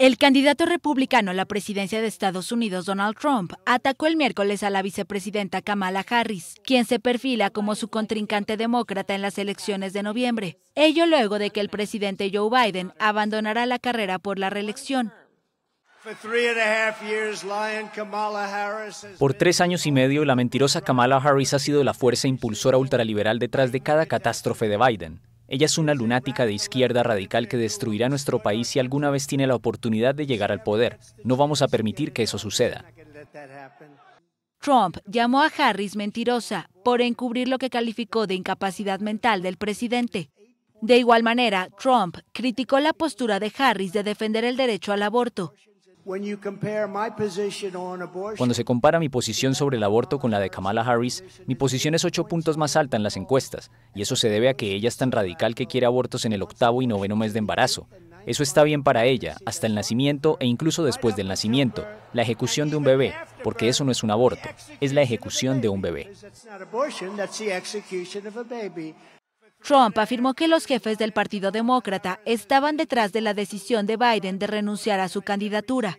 El candidato republicano a la presidencia de Estados Unidos, Donald Trump, atacó el miércoles a la vicepresidenta Kamala Harris, quien se perfila como su contrincante demócrata en las elecciones de noviembre, ello luego de que el presidente Joe Biden abandonará la carrera por la reelección. Por tres años y medio, la mentirosa Kamala Harris ha sido la fuerza impulsora ultraliberal detrás de cada catástrofe de Biden. Ella es una lunática de izquierda radical que destruirá nuestro país si alguna vez tiene la oportunidad de llegar al poder. No vamos a permitir que eso suceda. Trump llamó a Harris mentirosa por encubrir lo que calificó de incapacidad mental del presidente. De igual manera, Trump criticó la postura de Harris de defender el derecho al aborto cuando se compara mi posición sobre el aborto con la de Kamala Harris, mi posición es ocho puntos más alta en las encuestas, y eso se debe a que ella es tan radical que quiere abortos en el octavo y noveno mes de embarazo. Eso está bien para ella, hasta el nacimiento e incluso después del nacimiento, la ejecución de un bebé, porque eso no es un aborto, es la ejecución de un bebé. Trump afirmó que los jefes del Partido Demócrata estaban detrás de la decisión de Biden de renunciar a su candidatura.